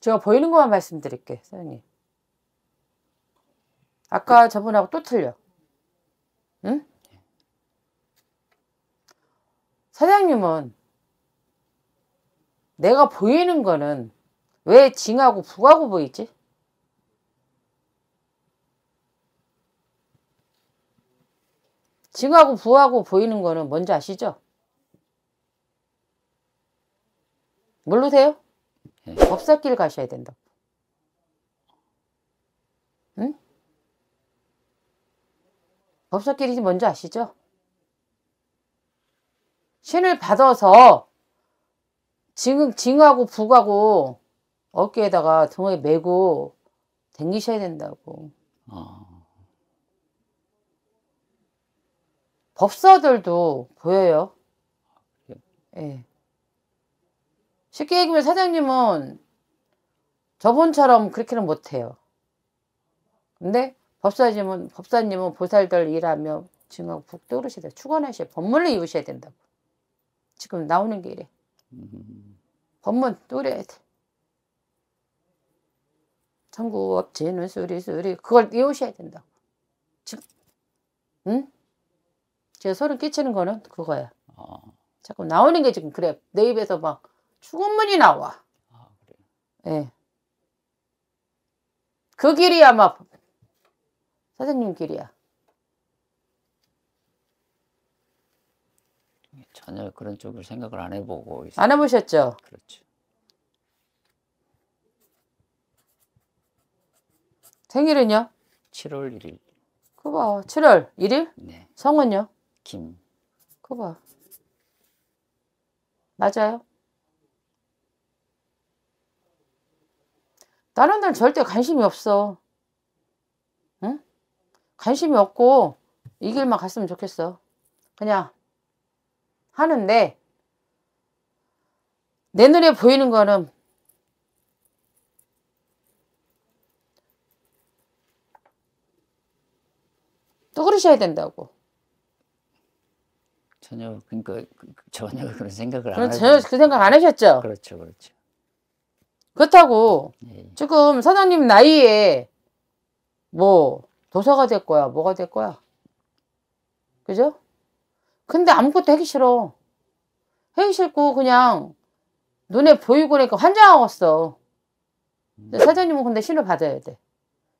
제가 보이는 것만 말씀드릴게, 사장님. 아까 저분하고 또 틀려. 응? 사장님은 내가 보이는 거는 왜 징하고 부하고 보이지? 징하고 부하고 보이는 거는 뭔지 아시죠? 모르세요? 네, 법사길 가셔야 된다고. 응? 법사길이 뭔지 아시죠? 신을 받아서 징, 징하고 북하고 어깨에다가 등에 메고 댕기셔야 된다고. 어. 법사들도 보여요. 예. 네. 쉽게 얘기하면 사장님은 저번처럼 그렇게는 못해요. 근데 법사님은, 법사님은 보살들 일하며 증하고 북도르시다. 추건하셔야, 법문을 이으셔야 된다고. 지금 나오는 게 이래. 법문 또려야 돼. 천국 업체는 수리수리 그걸 이으셔야 된다고. 지금, 응? 제가 소름 끼치는 거는 그거야. 아. 자꾸 나오는 게 지금 그래. 내 입에서 막 죽음문이 나와. 아, 그래. 예. 그 길이 아마 사장님 길이야. 전혀 그런 쪽을 생각을 안 해보고 있어요. 안 해보셨죠? 그렇죠. 생일은요? 7월 1일. 그 봐. 7월 1일? 네. 성은요? 김. 그 봐. 맞아요? 다른 데는 절대 관심이 없어. 응? 관심이 없고 이 길만 갔으면 좋겠어. 그냥 하는데 내 눈에 보이는 거는 떠그러셔야 된다고. 전혀 그러니까 그, 그, 전혀 그런 생각을 그런, 안 전혀 그 생각 안 하셨죠? 그렇죠, 그렇죠. 그렇다고 네. 지금 사장님 나이에 뭐 도서가 될 거야 뭐가 될 거야 그죠? 근데 아무것도 하기 싫어 하기 싫고 그냥 눈에 보이고 그러니까 환장하겠어 고 음. 사장님은 근데 신을 받아야 돼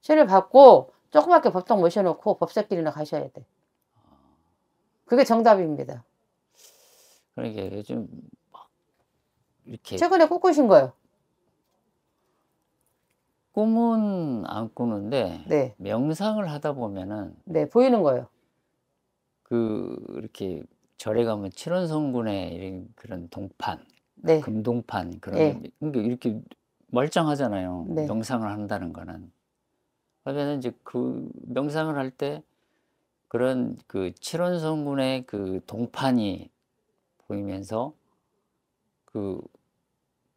신을 받고 조그맣게 법당 모셔놓고 법사길이나 가셔야 돼 그게 정답입니다 그러니까 요즘 막 이렇게 최근에 꿈꾸신 거예요 꿈은 안 꾸는데 네. 명상을 하다 보면은 네, 보이는 거예요. 그 이렇게 절에 가면 칠원성군의 이런 그런 동판, 네. 금동판 그런 네. 그러니까 이렇게 멀쩡하잖아요. 네. 명상을 한다는 거는 그러면 이제 그 명상을 할 때 그런 그 칠원성군의 그 동판이 보이면서 그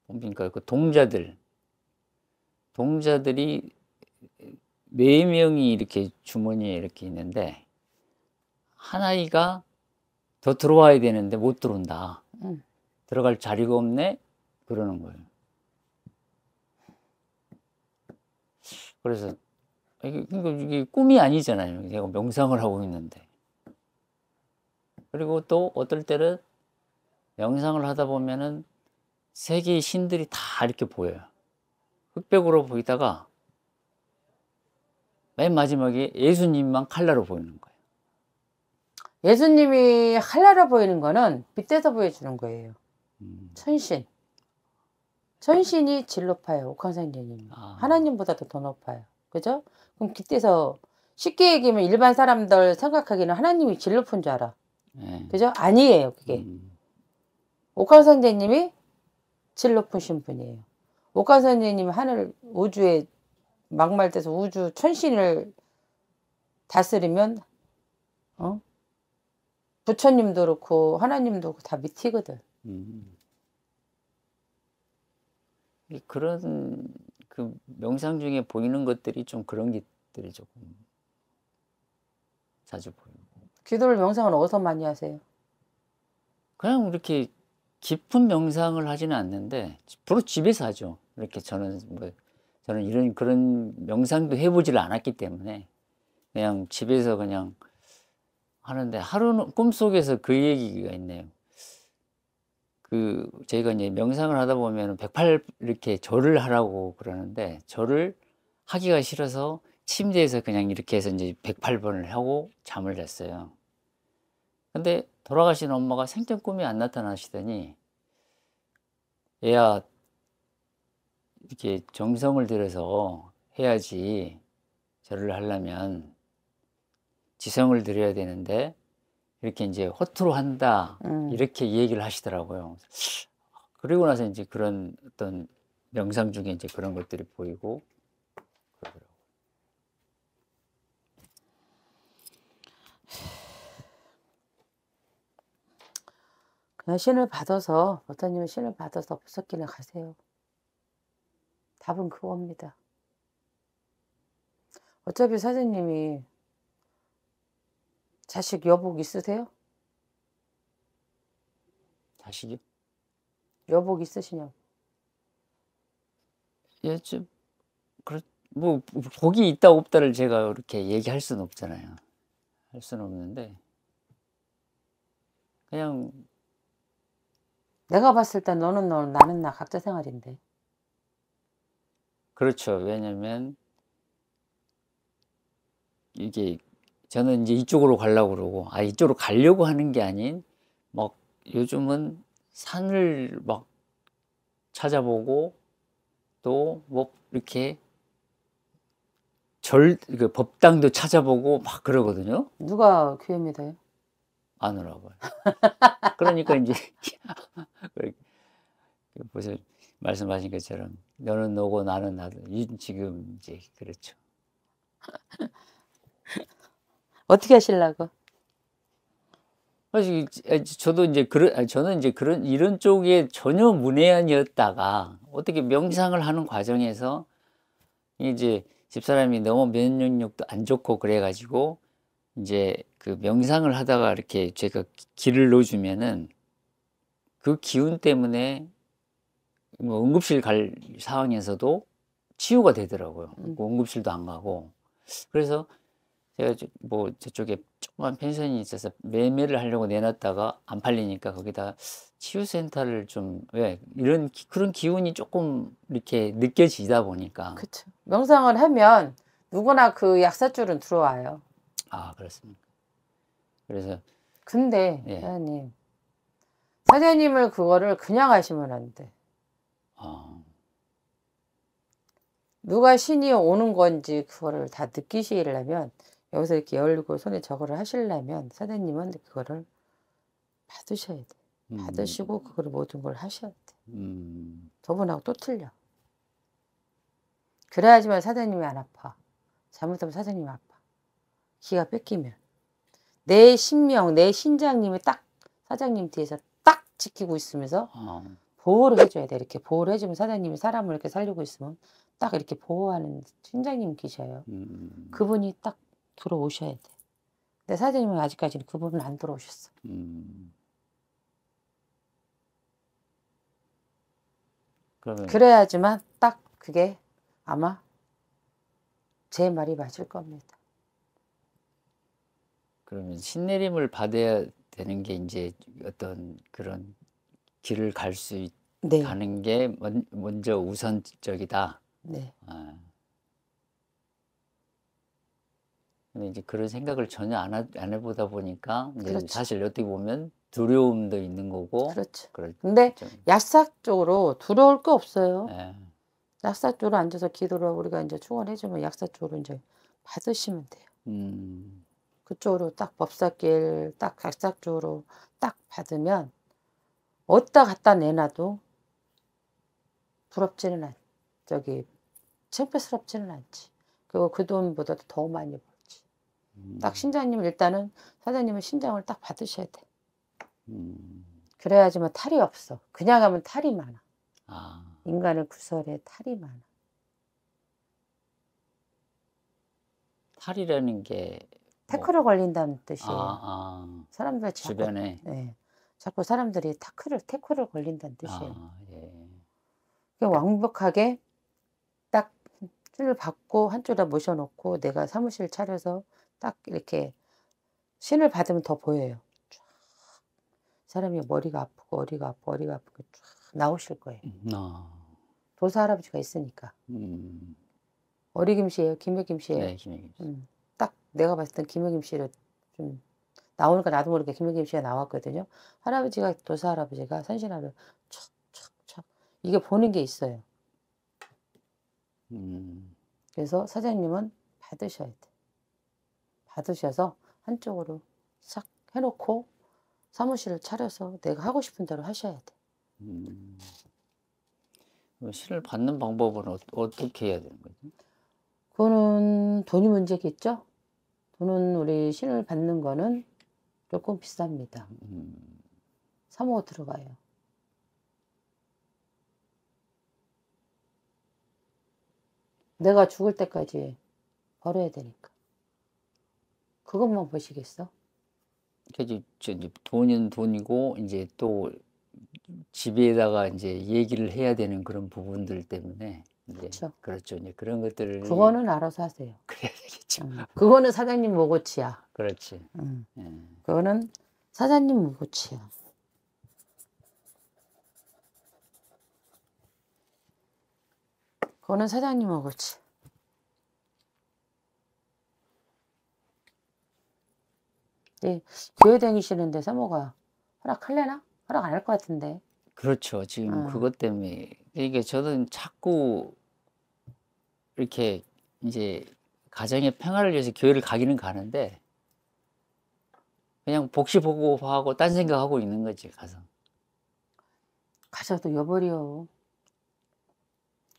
뭡니까 그 동자들 동자들이 네 명이 이렇게 주머니에 이렇게 있는데 한 아이가 더 들어와야 되는데 못 들어온다. 응. 들어갈 자리가 없네 그러는 거예요. 그래서 이게, 그러니까 이게 꿈이 아니잖아요. 제가 명상을 하고 있는데. 그리고 또 어떨 때는 명상을 하다 보면은 세계의 신들이 다 이렇게 보여요. 흑백으로 보이다가 맨 마지막에 예수님만 칼라로 보이는 거예요. 예수님이 칼라로 보이는 거는 빛에서 보여주는 거예요. 음. 천신. 천신이 질높아요. 옥황상제님. 아. 하나님보다도 더 높아요. 그죠? 그럼 깃대서 쉽게 얘기하면 일반 사람들 생각하기는 하나님이 질 높은 줄 알아. 네. 그죠? 아니에요, 그게. 음. 옥황상제님이 질 높으신 분이에요. 오카 선생님 하늘 우주에 막말 때서 우주 천신을 다스리면 어? 부처님도 그렇고 하나님도 그렇고 다 밑이거든. 음. 그런 그 명상 중에 보이는 것들이 좀 그런 것들이 조금 자주 보이고. 기도를 명상은 어디서 많이 하세요? 그냥 이렇게 깊은 명상을 하지는 않는데 주로 집에서 하죠. 이렇게 저는 뭐 저는 이런 그런 명상도 해보질 않았기 때문에 그냥 집에서 그냥 하는데 하루는 꿈속에서 그 얘기가 있네요. 그 저희가 이제 명상을 하다 보면 108 이렇게 절을 하라고 그러는데 절을 하기가 싫어서 침대에서 그냥 이렇게 해서 이제 108번을 하고 잠을 잤어요. 근데 돌아가신 엄마가 생전 꿈이 안 나타나시더니 애야 이렇게 정성을 들여서 해야지 절을 하려면 지성을 들여야 되는데 이렇게 이제 허투루 한다 음. 이렇게 얘기를 하시더라고요. 그리고 나서 이제 그런 어떤 명상 중에 이제 그런 것들이 보이고 그냥 신을 받아서 어떤님은 신을 받아서 부석기나 가세요. 답은 그겁니다. 어차피 사장님이 자식 여복 있으세요? 자식이요? 여복 있으시냐고. 예, 좀, 그렇, 뭐, 복이 있다 없다를 제가 이렇게 얘기할 수는 없잖아요. 할 수는 없는데, 그냥 내가 봤을 때 너는 너, 나는 나 각자 생활인데. 그렇죠. 왜냐면 이게 저는 이제 이쪽으로 가려고 그러고 아 이쪽으로 가려고 하는 게 아닌 막 요즘은 산을 막 찾아보고 또 뭐 이렇게 절 그 법당도 찾아보고 막 그러거든요. 누가 교회입니다. 안 오라고요. 그러니까 이제 보세 말씀하신 것처럼 너는 너고 나는 나도 지금 이제 그렇죠. 어떻게 하시려고? 사실 저도 이제 그런 저는 이제 그런 이런 쪽에 전혀 문외한이었다가 어떻게 명상을 하는 과정에서 이제 집사람이 너무 면역력도 안 좋고 그래가지고 이제 그 명상을 하다가 이렇게 제가 길을 놓아주면은 그 기운 때문에 뭐 응급실 갈 상황에서도 치유가 되더라고요. 음. 뭐 응급실도 안 가고. 그래서 제가 뭐 저쪽에 조그만 펜션이 있어서 매매를 하려고 내놨다가 안 팔리니까 거기다 치유센터를 좀왜 예, 이런 그런 기운이 조금 이렇게 느껴지다 보니까 그렇죠. 명상을 하면 누구나 그 약사줄은 들어와요. 아 그렇습니까? 그래서 근데 예. 사장님 사장님을 그거를 그냥 하시면 안 돼. 아. 누가 신이 오는 건지 그거를 다 느끼시려면 여기서 이렇게 열고 손에 저거를 하시려면 사장님은 그거를 받으셔야 돼. 음. 받으시고 그거를 모든 걸 하셔야 돼. 음. 저분하고 또 틀려. 그래야지만 사장님이 안 아파. 잘못하면 사장님 아파. 기가 뺏기면 내 신명, 내 신장님이 딱 사장님 뒤에서 딱 지키고 있으면서 어. 보호를 해줘야 돼. 이렇게 보호를 해주면 사장님이 사람을 이렇게 살리고 있으면 딱 이렇게 보호하는 신장님 계셔요. 음. 그분이 딱 들어오셔야 돼. 근데 사장님은 아직까지는 그분은 안 들어오셨어. 음. 그러면... 그래야지만 딱 그게 아마 제 말이 맞을 겁니다. 그러면 신내림을 받아야 되는 게 이제 어떤 그런 길을 갈수 네. 가는 게 먼, 먼저 우선적이다. 네. 아. 근데 이제 그런 생각을 전혀 안, 하, 안 해보다 보니까 그렇죠. 사실 어떻게 보면 두려움도 있는 거고. 그렇죠. 그렇 근데 약삭 쪽으로 두려울 거 없어요. 네. 예. 약사 쪽으로 앉아서 기도를 우리가 이제 충원해주면 약사 쪽으로 이제 받으시면 돼요. 음. 그쪽으로 딱 법사길 딱 각작 쪽으로 딱 받으면 어디다 갖다 내놔도 부럽지는 않 저기 창피스럽지는 않지 그리고 그 돈보다 더 많이 벌지 음. 딱 신장님 일단은 사장님은 신장을 딱 받으셔야 돼 음. 그래야지만 탈이 없어 그냥 하면 탈이 많아 아. 인간의 구설에 탈이 많아 탈이라는 게뭐 태클을 걸린다는 뜻이에요. 아, 아. 사람들 자꾸, 주변에 네, 자꾸 사람들이 태클을 태클을 걸린다는 아, 뜻이에요. 아, 예. 완벽하게 딱 줄을 받고 한줄에 모셔놓고 내가 사무실 차려서 딱 이렇게 신을 받으면 더 보여요. 쫙 사람이 머리가 아프고 어리가 아프고 어리가 아프고 쫙 나오실 거예요. 음, 도사 할아버지가 있으니까. 음. 어리김씨예요, 김해김씨예요. 네, 김해김씨. 음. 딱 내가 봤을 땐 김여김 씨를 좀 나오니까 나도 모르게 김여김 씨가 나왔거든요. 할아버지가 도사 할아버지가 선신하를 촥촥촥 이게 보는 게 있어요. 음. 그래서 사장님은 받으셔야 돼. 받으셔서 한쪽으로 싹 해놓고 사무실을 차려서 내가 하고 싶은 대로 하셔야 돼. 음. 신을 받는 방법은 어, 떻게 해야 되는 거지? 그거는 돈이 문제겠죠? 저는 우리 신을 받는 거는 조금 비쌉니다. 음. 사모 들어가요. 내가 죽을 때까지 벌어야 되니까. 그것만 보시겠어? 그지 돈은 돈이고 이제 또 집에다가 이제 얘기를 해야 되는 그런 부분들 때문에 그렇죠. 그렇죠. 이제 그런 것들을 그거는 알아서 하세요. 그래야 되겠죠. 음. 그거는 사장님 모고치야. 그렇지. 음. 예. 그거는 사장님 모고치야. 그거는 사장님 모고치. 네, 교회 다니시는 데서 뭐가 허락할래나? 허락 안 할 것 같은데. 그렇죠. 지금 음. 그것 때문에 이게 저는 자꾸 이렇게 이제 가정의 평화를 위해서 교회를 가기는 가는데 그냥 복시 보고 하고 딴 생각하고 있는 거지 가서 가서도 여버려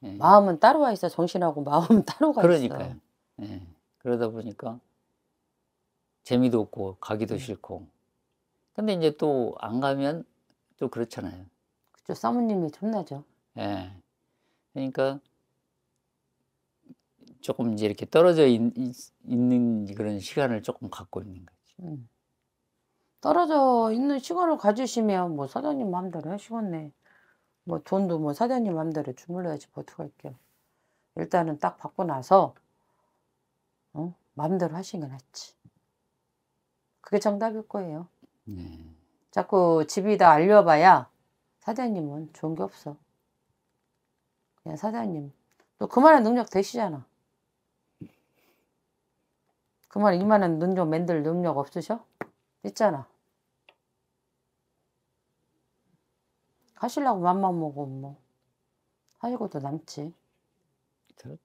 네. 마음은 따로 와 있어 정신하고 마음은 따로 가 그러니까요. 있어 예. 네. 그러다 보니까 재미도 없고 가기도 네. 싫고 근데 이제 또 안 가면 또 그렇잖아요 그죠 사모님이 존나죠 예 그러니까 조금 이제 이렇게 떨어져 있, 는 그런 시간을 조금 갖고 있는 거지. 음. 떨어져 있는 시간을 가지시면 뭐 사장님 마음대로 하시겠네. 뭐 돈도 뭐 사장님 마음대로 주물러야지 버텨갈게 뭐 일단은 딱 받고 나서 어? 마음대로 하시게 낫지. 그게 정답일 거예요. 네. 자꾸 집이다 알려봐야 사장님은 좋은 게 없어. 그냥 사장님 또 그만한 능력 되시잖아. 그만 이만한 눈좀 만들 능력 없으셔? 있잖아. 하시려고 맘만 먹으뭐 하이고도 남지. 그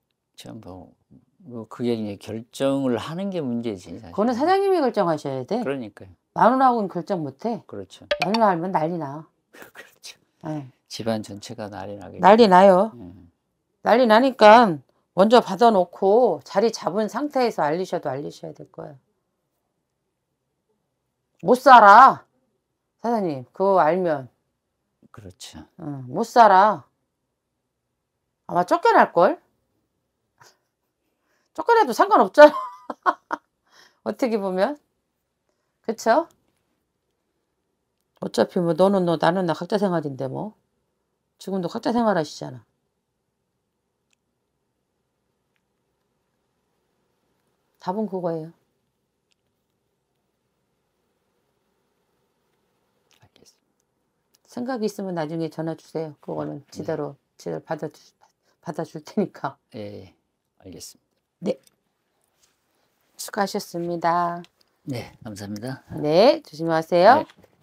뭐, 뭐 그게 이제 결정을 하는 게 문제지. 사실. 그거는 사장님이 결정하셔야 돼. 그러니까요. 마누라고는 결정 못해. 그렇죠. 마누라 알면 난리 나. 그렇죠. 네. 집안 전체가 난리 나게. 난리 나요. 음. 난리 나니까 먼저 받아놓고 자리 잡은 상태에서 알리셔도 알리셔야 될 거예요. 못 살아. 사장님, 그거 알면. 그렇죠. 응, 어, 못 살아. 아마 쫓겨날걸? 쫓겨나도 상관없잖아. 어떻게 보면. 그쵸? 어차피 뭐 너는 너, 나는 나 각자 생활인데 뭐. 지금도 각자 생활하시잖아. 답은 그거예요. 알겠습니다. 생각이 있으면 나중에 전화 주세요. 그거는 지대로 아, 네. 제대로 받아 주 받아 줄 테니까. 예, 알겠습니다. 네. 수고하셨습니다. 네, 감사합니다. 네, 조심하세요. 네.